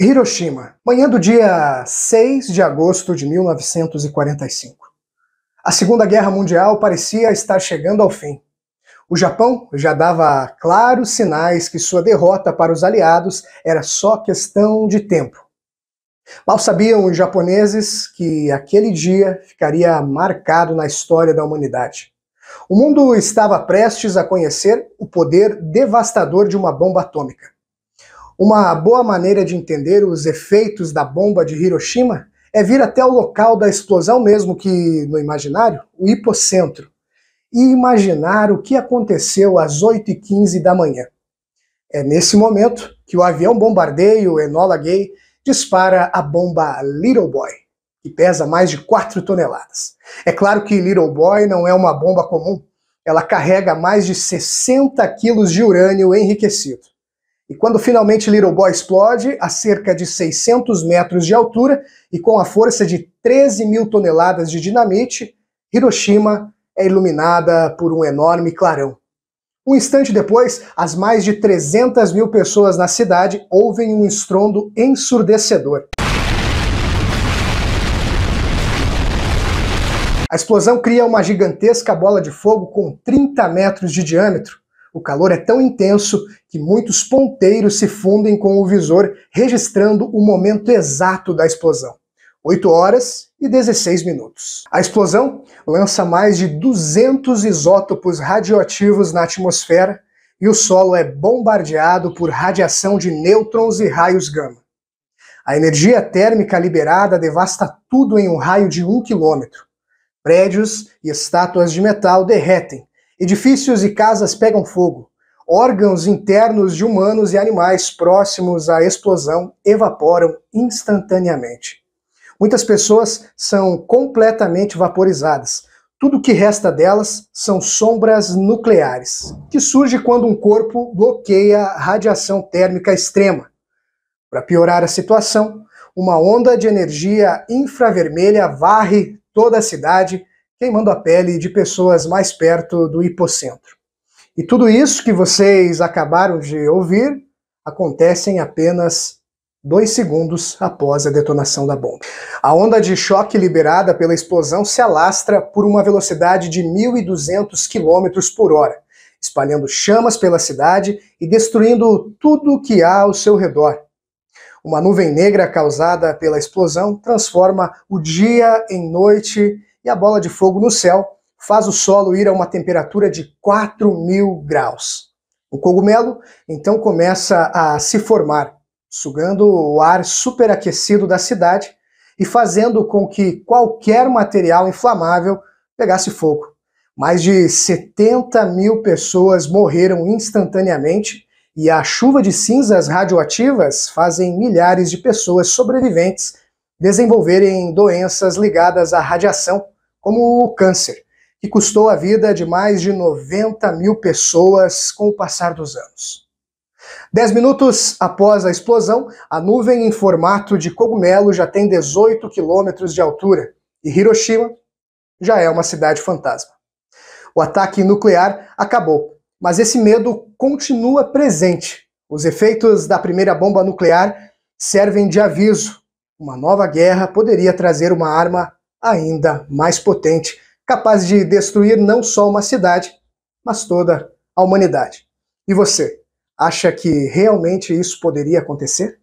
Hiroshima, manhã do dia 6 de agosto de 1945. A Segunda Guerra Mundial parecia estar chegando ao fim. O Japão já dava claros sinais que sua derrota para os aliados era só questão de tempo. Mal sabiam os japoneses que aquele dia ficaria marcado na história da humanidade. O mundo estava prestes a conhecer o poder devastador de uma bomba atômica. Uma boa maneira de entender os efeitos da bomba de Hiroshima é vir até o local da explosão mesmo que, no imaginário, o hipocentro, e imaginar o que aconteceu às 8h15 da manhã. É nesse momento que o avião bombardeio Enola Gay dispara a bomba Little Boy, que pesa mais de 4 toneladas. É claro que Little Boy não é uma bomba comum, ela carrega mais de 60 quilos de urânio enriquecido. E quando finalmente Little Boy explode, a cerca de 600 metros de altura e com a força de 13 mil toneladas de dinamite, Hiroshima é iluminada por um enorme clarão. Um instante depois, as mais de 300 mil pessoas na cidade ouvem um estrondo ensurdecedor. A explosão cria uma gigantesca bola de fogo com 30 metros de diâmetro, o calor é tão intenso que muitos ponteiros se fundem com o visor, registrando o momento exato da explosão. 8 horas e 16 minutos. A explosão lança mais de 200 isótopos radioativos na atmosfera e o solo é bombardeado por radiação de nêutrons e raios gama. A energia térmica liberada devasta tudo em um raio de um quilômetro. Prédios e estátuas de metal derretem, Edifícios e casas pegam fogo. Órgãos internos de humanos e animais próximos à explosão evaporam instantaneamente. Muitas pessoas são completamente vaporizadas. Tudo que resta delas são sombras nucleares, que surge quando um corpo bloqueia radiação térmica extrema. Para piorar a situação, uma onda de energia infravermelha varre toda a cidade, queimando a pele de pessoas mais perto do hipocentro. E tudo isso que vocês acabaram de ouvir acontece em apenas dois segundos após a detonação da bomba. A onda de choque liberada pela explosão se alastra por uma velocidade de 1.200 km por hora, espalhando chamas pela cidade e destruindo tudo o que há ao seu redor. Uma nuvem negra causada pela explosão transforma o dia em noite e a bola de fogo no céu faz o solo ir a uma temperatura de 4 mil graus. O cogumelo então começa a se formar, sugando o ar superaquecido da cidade e fazendo com que qualquer material inflamável pegasse fogo. Mais de 70 mil pessoas morreram instantaneamente e a chuva de cinzas radioativas fazem milhares de pessoas sobreviventes desenvolverem doenças ligadas à radiação, como o câncer, que custou a vida de mais de 90 mil pessoas com o passar dos anos. Dez minutos após a explosão, a nuvem em formato de cogumelo já tem 18 quilômetros de altura e Hiroshima já é uma cidade fantasma. O ataque nuclear acabou, mas esse medo continua presente. Os efeitos da primeira bomba nuclear servem de aviso. Uma nova guerra poderia trazer uma arma ainda mais potente, capaz de destruir não só uma cidade, mas toda a humanidade. E você, acha que realmente isso poderia acontecer?